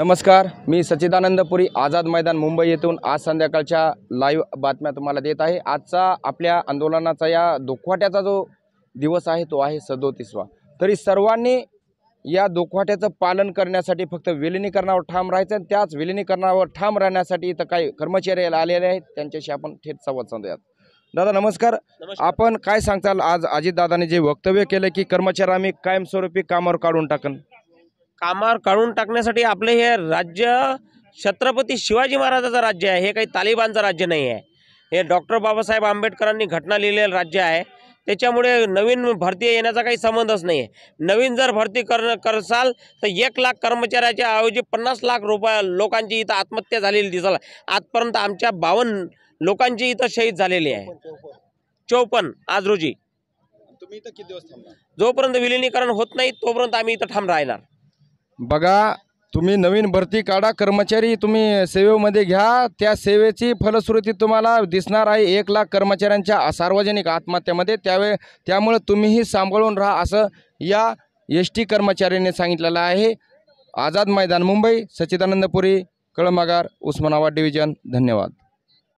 नमस्कार मी पुरी आझाद मैदान मुंबई येथून आज संध्याकाळच्या लाईव्ह बातम्या तुम्हाला देत आहे आजचा आपल्या आंदोलनाचा या दुखवाट्याचा जो दिवस आहे तो आहे सदोतीसवा तरी सर्वांनी या दुखवाट्याचं पालन करण्यासाठी फक्त विलिनीकरणावर ठाम राहायचं आणि त्याच विलिनीकरणावर ठाम राहण्यासाठी इथं काही कर्मचारी आलेले आहेत त्यांच्याशी आपण थेट संवाद साधूयात दादा नमस्कार, नमस्कार। आपण काय सांगताल आज अजितदादाने जे वक्तव्य केलं की कर्मचारी आम्ही कायमस्वरूपी कामावर काढून टाकन कामावर काढून टाकण्यासाठी आपले हे राज्य छत्रपती शिवाजी महाराजाचं राज्य आहे हे काही तालिबानचं राज्य नाही आहे हे डॉक्टर बाबासाहेब आंबेडकरांनी घटना लिहिलेलं राज्य आहे त्याच्यामुळे नवीन भरती येण्याचा काही संबंधच नाही आहे नवीन जर भरती कर करसाल तर एक लाख कर्मचाऱ्याच्या ऐवजी पन्नास लाख रुपया लोकांची इथं आत्महत्या झालेली दिसाल आजपर्यंत आमच्या बावन्न लोकांची इथं शहीद झालेली आहे चौपन्न आज रोजी तुम्ही इथं किती दिवस जोपर्यंत विलिनीकरण होत नाही तोपर्यंत आम्ही इथं ठाम राहणार बघा तुम्ही नवीन भरती काढा कर्मचारी तुम्ही सेवेमध्ये घ्या त्या सेवेची फलश्रुती तुम्हाला दिसणार आहे एक लाख कर्मचाऱ्यांच्या सार्वजनिक आत्महत्यामध्ये त्यावे त्यामुळे तुम्हीही सांभाळून राहा असं या एस टी कर्मचाऱ्यांनी सांगितलेलं आहे आझाद मैदान मुंबई सच्चिदानंदपुरी कळमागार उस्मानाबाद डिव्हिजन धन्यवाद